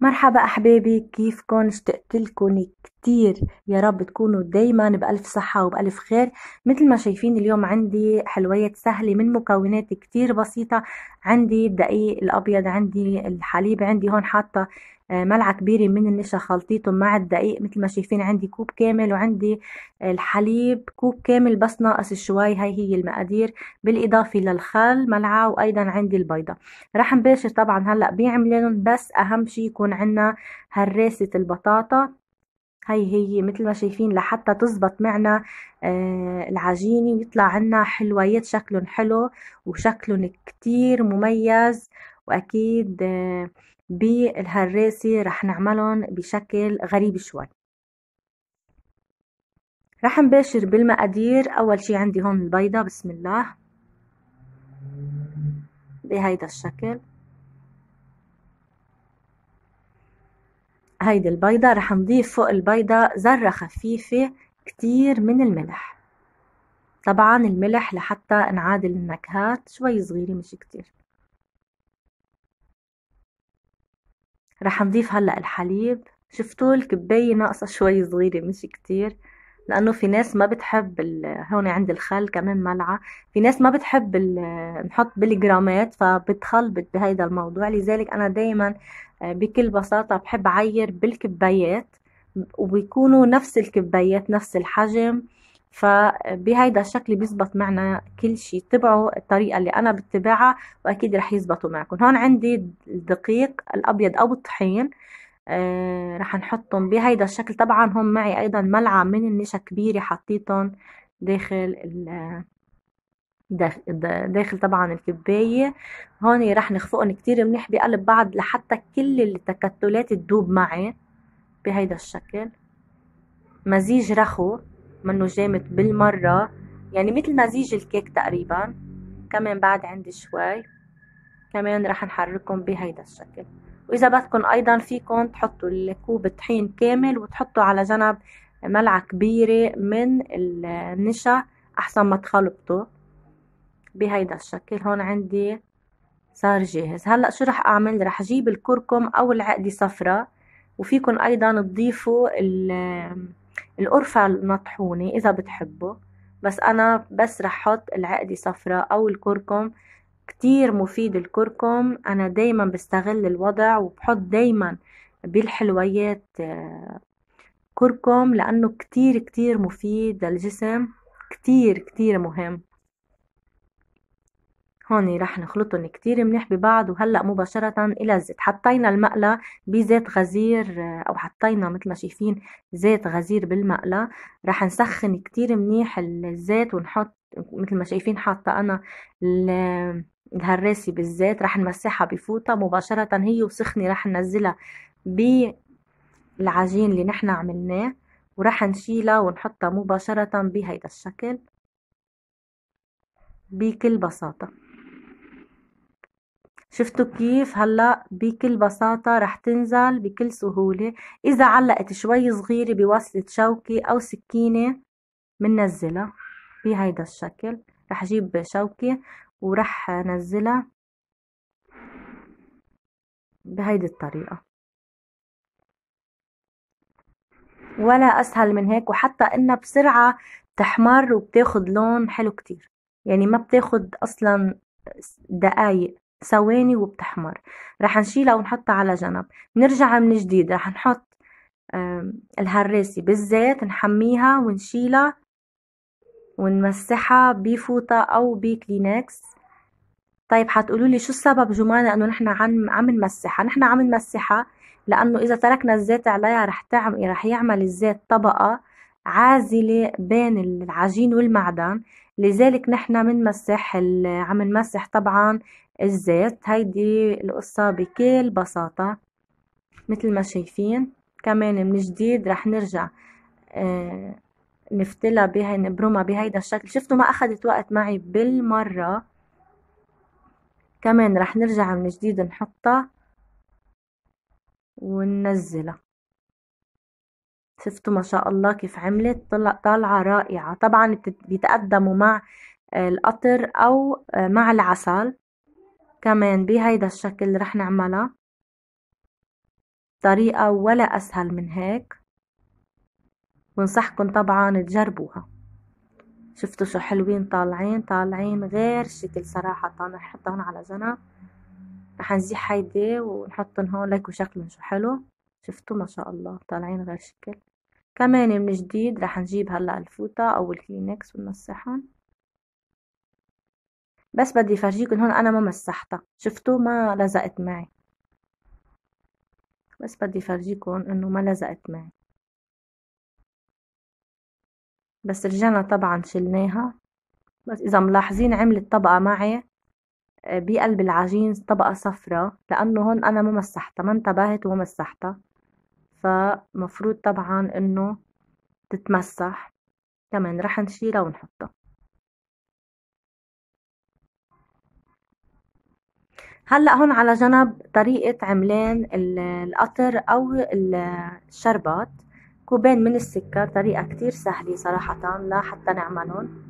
مرحبا أحبابي كيفكن اشتقتلكن كتير يا رب تكونوا دايما بألف صحة وبألف خير مثل ما شايفين اليوم عندي حلويات سهلة من مكونات كتير بسيطة عندي الدقيق الأبيض عندي الحليب عندي هون حاطة آه، ملعقة كبيرة من النشا خلطيتهم مع الدقيق مثل ما شايفين عندي كوب كامل وعندي الحليب كوب كامل بس ناقص شوي هاي هي المقادير بالإضافة للخل ملعقة وأيضا عندي البيضة رح نباشر طبعا هلأ بعملانهم بس أهم شي يكون عنا هراسة البطاطا هاي هي مثل ما شايفين لحتى تزبط معنا آه العجينة ويطلع عنا حلويات شكلهم حلو وشكلهم كتير مميز وأكيد آه بالهراسة رح نعملهم بشكل غريب شوي رح نباشر بالمقادير أول شي عندي هون البيضة بسم الله بهيدا الشكل هيدي البيضة رح نضيف فوق البيضة ذرة خفيفة كتير من الملح طبعا الملح لحتى نعادل النكهات شوي صغيرة مش كتير رح نضيف هلأ الحليب شفتوا الكباية ناقصة شوي صغيرة مش كتير لأنه في ناس ما بتحب هون عند الخل كمان ملعقة في ناس ما بتحب نحط بالجرامات فبتخلبط بهيدا الموضوع لذلك أنا دايما آه، بكل بساطة بحب عير بالكبايات وبيكونوا نفس الكبايات نفس الحجم فبهيدا الشكل بيزبط معنا كل شيء اتبعوا الطريقة اللي أنا بتبعها وأكيد رح يزبطوا معكم هون عندي الدقيق الأبيض أو الطحين آه، رح نحطهم بهيدا الشكل طبعا هم معي أيضا ملعقة من النشا كبيرة حطيتهم داخل ال داخل طبعا الكباية هون رح نخفقهم كتير منيح بقلب بعض لحتى كل التكتلات تدوب معي بهيدا الشكل مزيج رخو منه جامد بالمرة يعني مثل مزيج الكيك تقريبا كمان بعد عندي شوي كمان رح نحركهم بهيدا الشكل وإذا بدكم أيضا فيكم تحطوا الكوب طحين كامل وتحطوا على جنب ملعقة كبيرة من النشا أحسن ما تخلطوا بهيدا الشكل هون عندي صار جاهز هلأ شو رح أعمل رح أجيب الكركم أو العقدة صفراء وفيكم أيضا تضيفوا القرفة المطحونة إذا بتحبوا بس أنا بس رح حط العقدة صفراء أو الكركم كتير مفيد الكركم أنا دايما بستغل الوضع وبحط دايما بالحلويات آه، كركم لأنه كتير كتير مفيد للجسم كتير كتير مهم هون رح نخلطهم كتير منيح ببعض وهلأ مباشرة إلى الزيت حطينا المقلة بزيت غزير أو حطينا مثل ما شايفين زيت غزير بالمقلة رح نسخن كتير منيح الزيت ونحط مثل ما شايفين حاطة أنا الهراسي بالزيت رح نمسحها بفوطة مباشرة هي وسخنة رح ننزلها بالعجين اللي نحن عملناه ورح نشيلها ونحطها مباشرة بهيدا الشكل بكل بساطة شفتوا كيف هلا بكل بساطة رح تنزل بكل سهولة إذا علقت شوي صغيرة بوصلة شوكة أو سكينة مننزلها بهيدا الشكل رح أجيب شوكة ورح نزلها بهيدي الطريقة ولا أسهل من هيك وحتى إنها بسرعة تحمر وبتاخد لون حلو كتير يعني ما بتاخد أصلا دقايق ثواني وبتحمر رح نشيلها ونحطها على جنب نرجع من جديد رح نحط الهراسة بالزيت نحميها ونشيلها ونمسحها بفوطة أو بكلينكس طيب حتقولوا لي شو السبب جمانة انه نحن عم عم نمسحها نحن عم نمسحها لانه اذا تركنا الزيت عليها رح تعمل رح يعمل الزيت طبقة عازلة بين العجين والمعدن لذلك نحن بنمسح عم نمسح طبعا الزيت هيدي القصة بكل بساطة مثل ما شايفين كمان من جديد رح نرجع آه نفتلها بها نبرمها بهيدا الشكل شفتوا ما اخدت وقت معي بالمرة كمان رح نرجع من جديد نحطها وننزلها شفتوا ما شاء الله كيف عملت طالعة رائعة طبعا بيتقدموا مع القطر أو مع العسل كمان بهيدا الشكل رح نعملها طريقة ولا أسهل من هيك بنصحكم طبعا تجربوها شفتوا شو حلوين طالعين طالعين غير شكل صراحة طالعين نحطهم على جنب رح نزيح هيدي ونحطهم هون ليكوا شكلهم شو حلو شفتوا ما شاء الله طالعين غير شكل كمان من جديد رح نجيب هلا الفوطة او الكلينكس ونمسحهم بس بدي فرجيكم هون انا ما مسحتها شفتوا ما لزقت معي بس بدي فرجيكم انه ما لزقت معي بس رجعنا طبعا شلناها بس اذا ملاحظين عملت طبقة معي آه، بقلب العجين طبقة صفرة لأنه هون أنا ما مسحتها ما انتبهت وما مسحتها فمفروض طبعا انه تتمسح كمان رح نشيلها ونحطها هلا هون على جنب طريقة عملان القطر أو الشربات كوبين من السكر طريقة كتير سهلة صراحة لحتى نعملهم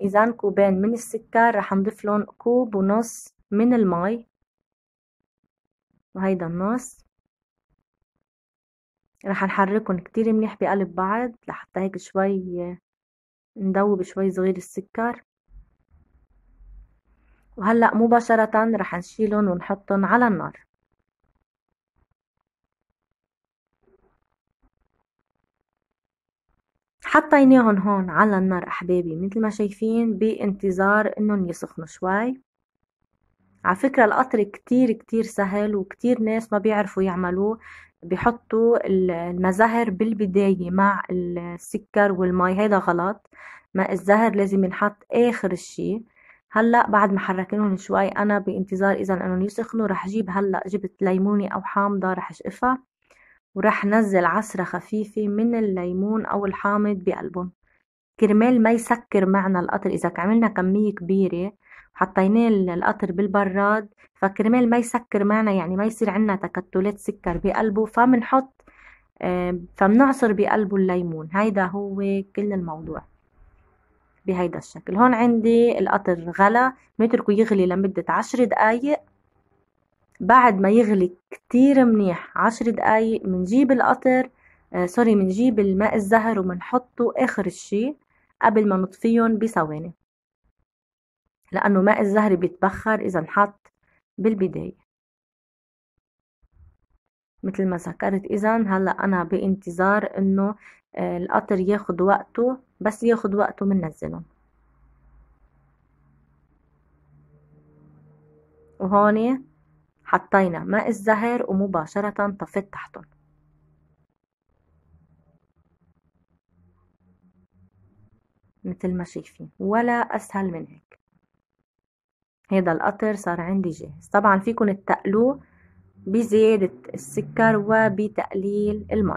إذا كوبين من السكر رح نضيف لهم كوب ونص من المي وهيدا النص رح نحركهم كتير منيح بقلب بعض لحتى هيك شوي ندوب شوي صغير السكر وهلأ مباشرة رح نشيلهم ونحطهم على النار حطيناهم هون على النار أحبابي مثل ما شايفين بانتظار إنهم يسخنوا شوي على فكرة القطر كتير كتير سهل وكتير ناس ما بيعرفوا يعملوه بحطوا المزهر بالبداية مع السكر والمي هيدا غلط ما الزهر لازم ينحط آخر الشي هلا بعد ما حركنهم شوي انا بانتظار اذا انهم يسخنوا رح جيب هلا جبت ليمونه او حامضه رح اشقفها ورح نزل عصره خفيفه من الليمون او الحامض بقلبهم كرمال ما يسكر معنا القطر اذا عملنا كميه كبيره حطيناه القطر بالبراد فكرمال ما يسكر معنا يعني ما يصير عنا تكتلات سكر بقلبه فمنحط فمنعصر بقلبه الليمون هيدا هو كل الموضوع بهيدا الشكل هون عندي القطر غلى بنتركه يغلي لمدة عشر دقايق بعد ما يغلي كتير منيح عشر دقايق منجيب القطر آه سوري منجيب الماء الزهر ومنحطه آخر الشي قبل ما نطفيهم بثواني لأنه ماء الزهر بيتبخر إذا انحط بالبداية مثل ما ذكرت إذا هلأ أنا بانتظار إنه آه، القطر ياخد وقته بس ياخد وقته مننزلهم وهون حطينا ماء الزهر ومباشرة طفيت تحتهم مثل ما شايفين ولا أسهل من هيك هيدا القطر صار عندي جاهز طبعا فيكن تقلوه بزيادة السكر وبتقليل المي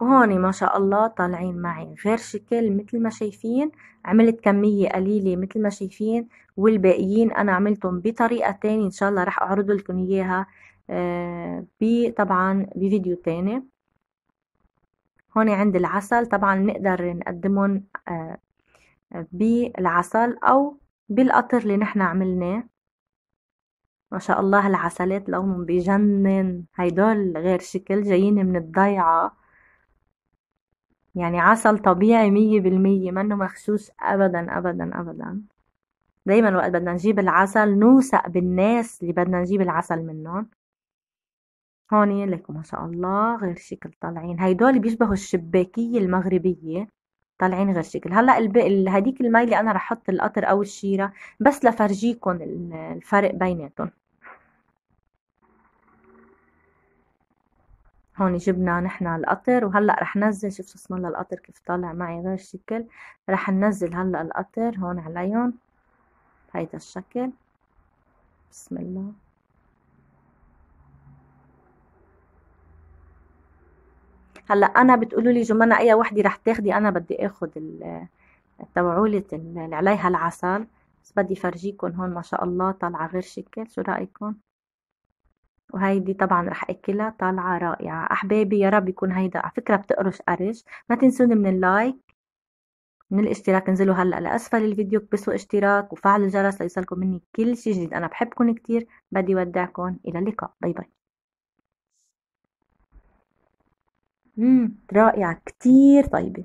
وهون ما شاء الله طالعين معي غير شكل مثل ما شايفين عملت كمية قليلة مثل ما شايفين والباقيين أنا عملتهم بطريقة تانية إن شاء الله رح أعرض لكم إياها آه، طبعا بفيديو تاني هون عند العسل طبعا نقدر نقدمهم آه، بالعسل او بالقطر اللي نحن عملناه ما شاء الله العسلات لونهم بجنن هيدول غير شكل جايين من الضيعة يعني عسل طبيعي مية بالمية منه مغشوش أبدا أبدا أبدا دايما وقت بدنا نجيب العسل نوثق بالناس اللي بدنا نجيب العسل منهم هون لكم ما شاء الله غير شكل طالعين هيدول بيشبهوا الشباكية المغربية طالعين غير شكل هلا الب... هديك الميله انا رح احط القطر او الشيره بس لفرجيكم الفرق بيناتهم هون جبنا نحن القطر وهلا رح ننزل شوف شو اسم الله القطر كيف طالع معي غير شكل رح ننزل هلا القطر هون عليهم هيدا الشكل بسم الله هلا انا بتقولوا لي جمانة اي وحده رح تاخدي انا بدي اخذ التوعولة اللي عليها العسل بس بدي فرجيكم هون ما شاء الله طالعة غير شكل شو رأيكم وهيدي طبعا رح اكلها طالعة رائعة احبابي يا رب يكون هيدا على فكرة بتقرش قرش ما تنسوني من اللايك من الاشتراك انزلوا هلا لاسفل الفيديو كبسوا اشتراك وفعلوا الجرس ليصلكم مني كل شي جديد انا بحبكم كتير بدي ودعكم الى اللقاء باي باي رائعة كتير طيبة